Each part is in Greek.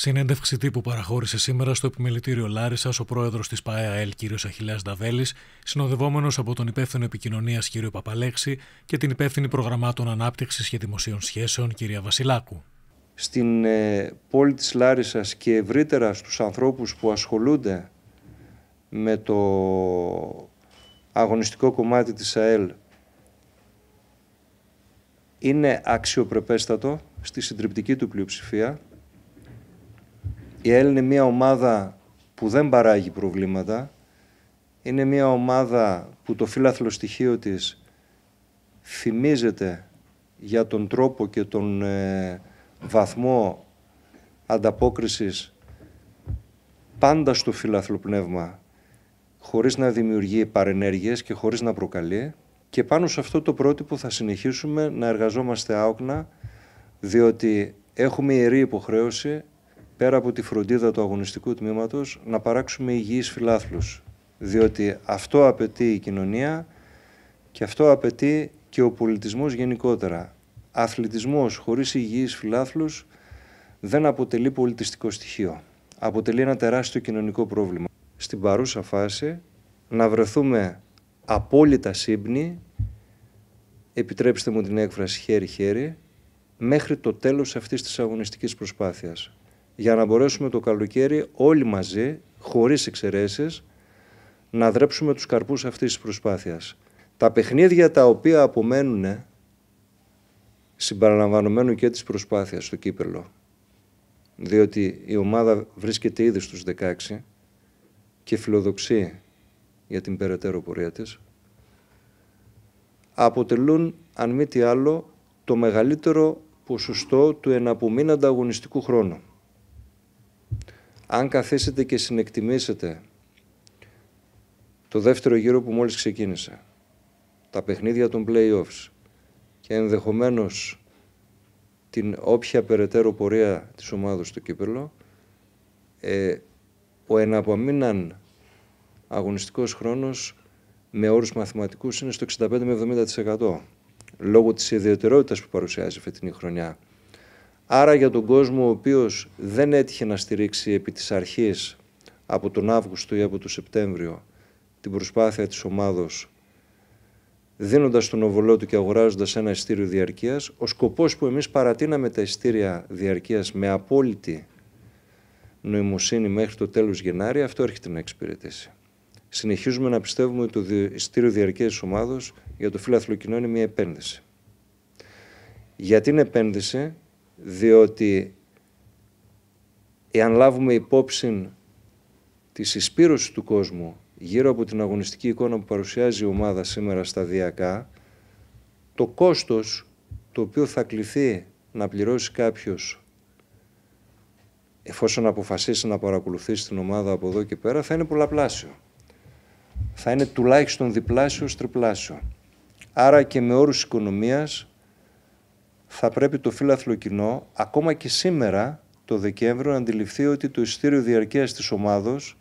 Συνέντευξη τύπου παραχώρησε σήμερα στο επιμελητήριο Λάρισα ο πρόεδρος της ΠαΕΑΕΛ κ. Αχηλέα Νταβέλης, συνοδευόμενος από τον υπεύθυνο επικοινωνίας κ. Παπαλέξη και την υπεύθυνη προγραμμάτων ανάπτυξης και δημοσίων σχέσεων κ. Βασιλάκου. Στην ε, πόλη της Λάρισας και ευρύτερα στους ανθρώπους που ασχολούνται με το αγωνιστικό κομμάτι της ΑΕΛ είναι αξιοπρεπέστατο στη συντριπτική του πλειοψηφία η είναι μια ομάδα που δεν παράγει προβλήματα. Είναι μια ομάδα που το φύλαθλο στοιχείο της φημίζεται για τον τρόπο και τον ε, βαθμό ανταπόκρισης πάντα στο φύλαθλο πνεύμα χωρίς να δημιουργεί παρενέργειες και χωρίς να προκαλεί. Και πάνω σε αυτό το πρότυπο θα συνεχίσουμε να εργαζόμαστε άοκνα, διότι έχουμε ιερή υποχρέωση πέρα από τη φροντίδα του αγωνιστικού τμήματος, να παράξουμε υγιείς φιλάθλους. Διότι αυτό απαιτεί η κοινωνία και αυτό απαιτεί και ο πολιτισμός γενικότερα. Αθλητισμός χωρίς υγιείς φιλάθλους δεν αποτελεί πολιτιστικό στοιχείο. Αποτελεί ένα τεράστιο κοινωνικό πρόβλημα. Στην παρούσα φάση να βρεθούμε απόλυτα σύμπνοι, επιτρέψτε μου την έκφραση χέρι-χέρι, μέχρι το τέλος αυτής της αγωνιστικής προσπάθειας για να μπορέσουμε το καλοκαίρι όλοι μαζί, χωρίς εξαιρέσεις, να δρέψουμε τους καρπούς αυτής της προσπάθειας. Τα παιχνίδια τα οποία απομένουν ε, συμπαραλαμβανομένου και της προσπάθειας στο κύπελο, διότι η ομάδα βρίσκεται ήδη στους 16 και φιλοδοξεί για την περαιτέρω πορεία της, αποτελούν, αν μη τι άλλο, το μεγαλύτερο ποσοστό του εναπομείνοντα αγωνιστικού χρόνου αν καθίσετε και συνεκτιμήσετε το δεύτερο γύρο που μόλις ξεκίνησε, τα παιχνίδια των play-offs και ενδεχομένως την όποια περαιτέρω πορεία της ομάδας στο κύπελλο, ε, ο εναπομείναν αγωνιστικός χρόνος με όρους μαθηματικούς είναι στο 65 με 70% λόγω της ιδιαιτερότητας που παρουσιάζει φετινή χρονιά Άρα για τον κόσμο ο οποίος δεν έτυχε να στηρίξει επί της αρχής από τον Αύγουστο ή από τον Σεπτέμβριο την προσπάθεια της ομάδος δίνοντας τον οβολό του και αγοράζοντας ένα ειστήριο διαρκείας, ο σκοπός που εμείς παρατείναμε τα ειστήρια διαρκείας με απόλυτη νοημοσύνη μέχρι το τέλος Γενάρη, αυτό έρχεται να εξυπηρετήσει. Συνεχίζουμε να πιστεύουμε ότι το ειστήριο διαρκείας της ομάδος για το φιλαθλοκοινό είναι μια επένδυση. Για την επένδυση διότι εάν λάβουμε υπόψη τη συσπήρωση του κόσμου γύρω από την αγωνιστική εικόνα που παρουσιάζει η ομάδα σήμερα σταδιακά, το κόστος το οποίο θα κληθεί να πληρώσει κάποιος εφόσον αποφασίσει να παρακολουθήσει την ομάδα από εδώ και πέρα, θα είναι πολλαπλάσιο. Θα είναι τουλάχιστον διπλάσιος, τριπλάσιο. Άρα και με όρους οικονομίας θα πρέπει το φύλαθλο κοινό, ακόμα και σήμερα το Δεκέμβριο, να αντιληφθεί ότι το ειστήριο διαρκείας της ομάδος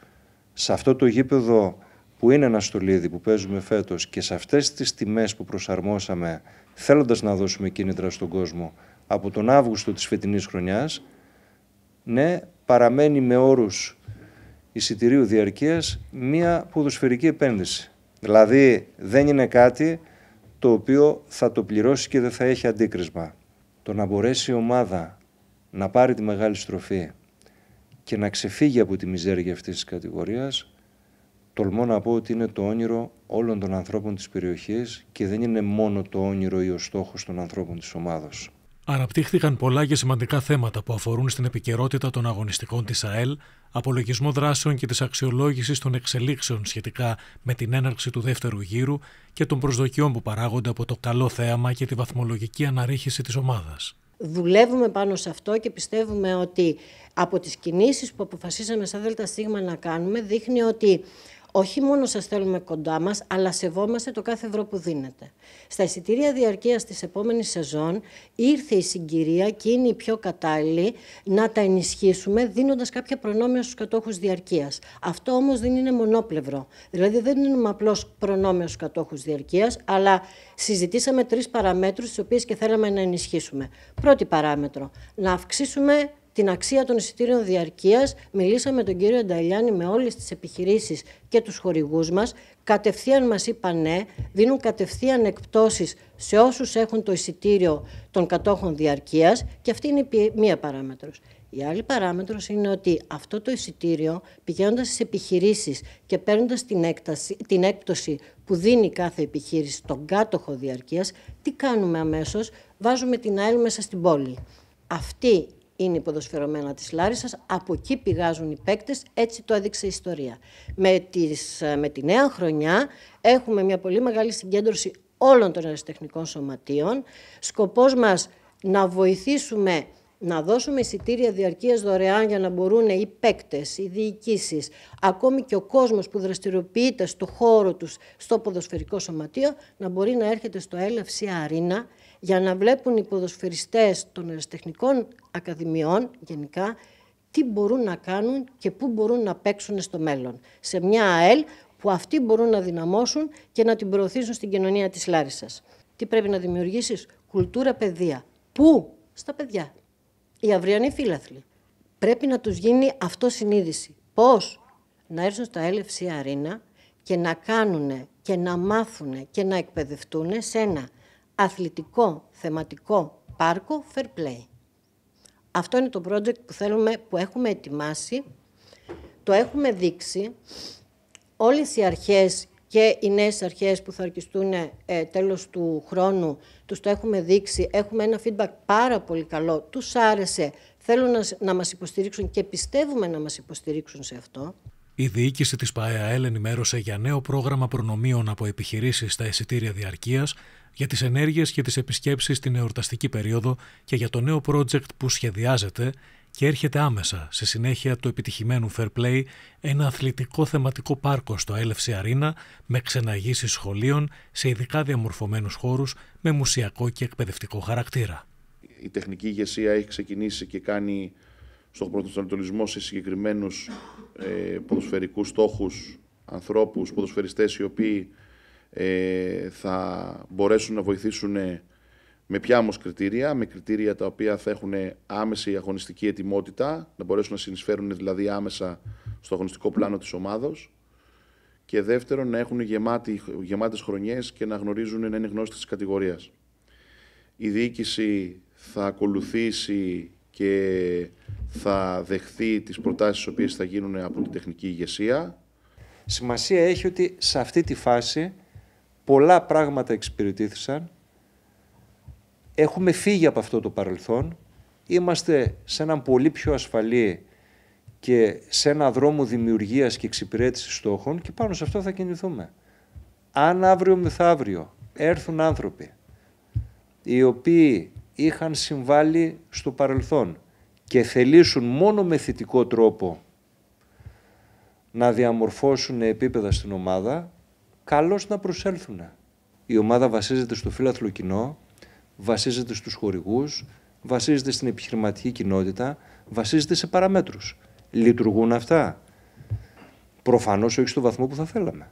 σε αυτό το γήπεδο που είναι ένα στολίδι που παίζουμε φέτος και σε αυτές τις τιμές που προσαρμόσαμε θέλοντας να δώσουμε κίνητρα στον κόσμο από τον Αύγουστο της φετινής χρονιάς, ναι, παραμένει με όρους εισιτηρίου διαρκείας μία ποδοσφαιρική επένδυση. Δηλαδή δεν είναι κάτι το οποίο θα το πληρώσει και δεν θα έχει αντίκρισμα. Το να μπορέσει η ομάδα να πάρει τη μεγάλη στροφή και να ξεφύγει από τη μιζέρια αυτής της κατηγορίας, τολμώ να πω ότι είναι το όνειρο όλων των ανθρώπων της περιοχής και δεν είναι μόνο το όνειρο ή ο στόχος των ανθρώπων της ομάδας. Αναπτύχθηκαν πολλά και σημαντικά θέματα που αφορούν στην επικαιρότητα των αγωνιστικών της ΑΕΛ, απολογισμό δράσεων και της αξιολόγησης των εξελίξεων σχετικά με την έναρξη του δεύτερου γύρου και των προσδοκιών που παράγονται από το καλό θέαμα και τη βαθμολογική αναρρίχηση της ομάδας. Δουλεύουμε πάνω σε αυτό και πιστεύουμε ότι από τις κινήσεις που αποφασίσαμε σαν ΔΣ να κάνουμε δείχνει ότι όχι μόνο σας θέλουμε κοντά μας, αλλά σεβόμαστε το κάθε ευρώ που δίνεται. Στα εισιτήρια διαρκείας της επόμενης σεζόν ήρθε η συγκυρία και είναι η πιο κατάλληλη να τα ενισχύσουμε δίνοντας κάποια προνόμια στους κατόχους διαρκείας. Αυτό όμως δεν είναι μονόπλευρο. Δηλαδή δεν δίνουμε απλώς προνόμια στους κατόχους διαρκείας, αλλά συζητήσαμε τρεις παραμέτρους τις οποίες και θέλαμε να ενισχύσουμε. Πρώτη παράμετρο, να αυξήσουμε την αξία των εισιτήριων διαρκείας. Μιλήσαμε με τον κύριο Ανταλιάνη, με όλες τις επιχειρήσεις και τους χορηγούς μας. Κατευθείαν μας είπαν ναι, δίνουν κατευθείαν εκπτώσεις σε όσους έχουν το εισιτήριο των κατόχων διαρκείας και αυτή είναι μία παράμετρος. Η άλλη παράμετρος είναι ότι αυτό το εισιτήριο πηγαίνοντας στις επιχειρήσεις και παίρνοντας την, την έκπτωση που δίνει κάθε επιχείρηση στον κάτοχο διαρκείας, τι κάνουμε αμέσως, βάζουμε την ΑΕΛ μέσα στην πόλη. Αυτή είναι υποδοσφαιρωμένα της Λάρισας, από εκεί πηγάζουν οι παίκτες, έτσι το έδειξε η ιστορία. Με, τις, ε, με τη νέα χρονιά έχουμε μια πολύ μεγάλη συγκέντρωση όλων των αριστεχνικών σωματείων. Σκοπός μας να βοηθήσουμε να δώσουμε εισιτήρια διαρκείας δωρεάν για να μπορούν οι παίκτες, οι διοικήσεις, ακόμη και ο κόσμος που δραστηριοποιείται στο χώρο τους, στο ποδοσφαιρικό σωματείο, να μπορεί να έρχεται στο LFC Αρίνα για να βλέπουν οι ποδοσφαιριστές των ερευνητικών ακαδημιών γενικά τι μπορούν να κάνουν και πού μπορούν να παίξουν στο μέλλον. Σε μια ΑΕΛ που αυτοί μπορούν να δυναμώσουν και να την προωθήσουν στην κοινωνία της Λάρισας. Τι πρέπει να δημιουργήσεις? Κουλτούρα παιδεία. Πού? Στα παιδιά. Οι αυριανοί φίλαθλοι. Πρέπει να τους γίνει αυτό συνείδηση. Πώς? Να έρθουν στα LFC Arena και να κάνουν και να μάθουν και να εκπαιδευτούν σε ένα αθλητικό θεματικό πάρκο Fair Play. Αυτό είναι το project που, θέλουμε, που έχουμε ετοιμάσει, το έχουμε δείξει. Όλες οι αρχές και οι νέες αρχές που θα αρχιστούν ε, τέλος του χρόνου, τους το έχουμε δείξει, έχουμε ένα feedback πάρα πολύ καλό, τους άρεσε, θέλουν να, να μας υποστηρίξουν και πιστεύουμε να μας υποστηρίξουν σε αυτό. Η διοίκηση της ΠαΕΑΕΛ ενημέρωσε για νέο πρόγραμμα προνομίων από επιχειρήσεις στα εισιτήρια διαρκείας, για τις ενέργειες και τις επισκέψεις στην εορταστική περίοδο και για το νέο project που σχεδιάζεται και έρχεται άμεσα, σε συνέχεια του επιτυχημένου Fair Play, ένα αθλητικό θεματικό πάρκο στο Έλευση Αρίνα με ξεναγήσεις σχολείων σε ειδικά διαμορφωμένους χώρους με μουσιακό και εκπαιδευτικό χαρακτήρα. Η τεχνική ηγεσία έχει ξεκινήσει και κάνει στον προσανατολισμό σε συγκεκριμένους ε, ποδοσφαιρικούς στόχους, ανθρώπους, ποδοσφαιριστές οι οποίοι ε, θα μπορέσουν να βοηθήσουν με ποια όμω κριτήρια, με κριτήρια τα οποία θα έχουν άμεση αγωνιστική ετοιμότητα, να μπορέσουν να συνεισφέρουν δηλαδή άμεσα στο αγωνιστικό πλάνο της ομάδος και δεύτερον να έχουν γεμάτη, γεμάτες χρονιές και να γνωρίζουν να είναι γνώση της κατηγορίας. Η διοίκηση θα ακολουθήσει και θα δεχθεί τις προτάσεις οι οποίες θα γίνουν από την τεχνική ηγεσία. Σημασία έχει ότι σε αυτή τη φάση πολλά πράγματα εξυπηρετήθησαν. Έχουμε φύγει από αυτό το παρελθόν. Είμαστε σε έναν πολύ πιο ασφαλή και σε έναν δρόμο δημιουργίας και εξυπηρέτησης στόχων και πάνω σε αυτό θα κινηθούμε. Αν αύριο μεθαύριο έρθουν άνθρωποι οι οποίοι είχαν συμβάλει στο παρελθόν και θελήσουν μόνο με θετικό τρόπο να διαμορφώσουν επίπεδα στην ομάδα, καλώς να προσέλθουν. Η ομάδα βασίζεται στο φύλαθλο κοινό, βασίζεται στους χορηγούς, βασίζεται στην επιχειρηματική κοινότητα, βασίζεται σε παραμέτρους. Λειτουργούν αυτά. Προφανώς όχι στο βαθμό που θα θέλαμε.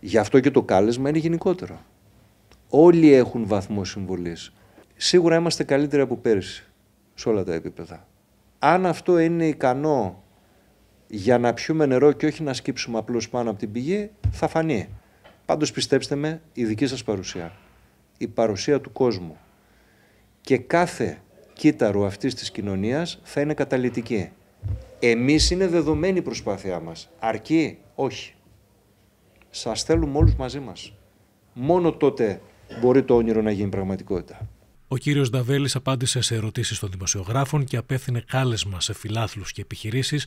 Γι' αυτό και το κάλεσμα είναι γενικότερο. Όλοι έχουν βαθμό συμβολής σίγουρα είμαστε καλύτεροι από πέρσι σε όλα τα επίπεδα. Αν αυτό είναι ικανό για να πιούμε νερό και όχι να σκύψουμε απλώς πάνω από την πηγή, θα φανεί. Πάντως πιστέψτε με, η δική σας παρουσία, η παρουσία του κόσμου και κάθε κύτταρο αυτής της κοινωνίας θα είναι καταλητική. Εμείς είναι δεδομένη η προσπάθειά μας. Αρκεί, όχι. Σας θέλουμε όλους μαζί μας. Μόνο τότε μπορεί το όνειρο να γίνει πραγματικότητα. Ο κύριος Νταβέλης απάντησε σε ερωτήσεις των δημοσιογράφων και απέθυνε κάλεσμα σε φιλάθλους και επιχειρήσεις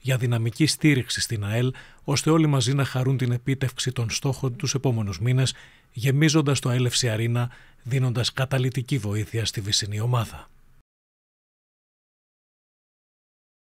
για δυναμική στήριξη στην ΑΕΛ, ώστε όλοι μαζί να χαρούν την επίτευξη των στόχων τους επόμενους μήνες, γεμίζοντας το έλευση αρίνα, δίνοντας καταλητική βοήθεια στη βυσινή ομάδα.